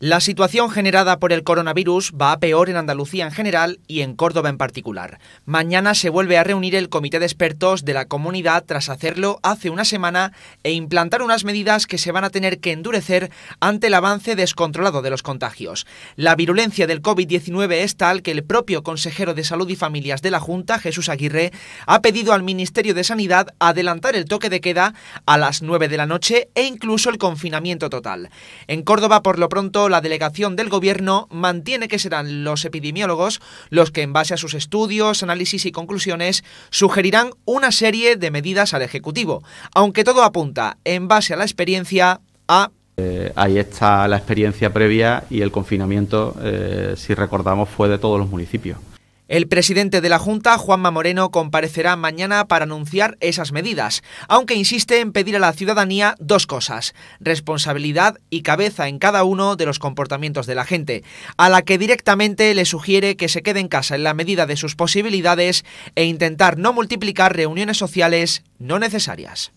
La situación generada por el coronavirus va a peor en Andalucía en general y en Córdoba en particular. Mañana se vuelve a reunir el comité de expertos de la comunidad tras hacerlo hace una semana e implantar unas medidas que se van a tener que endurecer ante el avance descontrolado de los contagios. La virulencia del COVID-19 es tal que el propio consejero de Salud y Familias de la Junta, Jesús Aguirre, ha pedido al Ministerio de Sanidad adelantar el toque de queda a las 9 de la noche e incluso el confinamiento total. En Córdoba, por lo pronto, la delegación del Gobierno mantiene que serán los epidemiólogos los que, en base a sus estudios, análisis y conclusiones, sugerirán una serie de medidas al Ejecutivo, aunque todo apunta, en base a la experiencia, a... Eh, ahí está la experiencia previa y el confinamiento, eh, si recordamos, fue de todos los municipios. El presidente de la Junta, Juanma Moreno, comparecerá mañana para anunciar esas medidas, aunque insiste en pedir a la ciudadanía dos cosas, responsabilidad y cabeza en cada uno de los comportamientos de la gente, a la que directamente le sugiere que se quede en casa en la medida de sus posibilidades e intentar no multiplicar reuniones sociales no necesarias.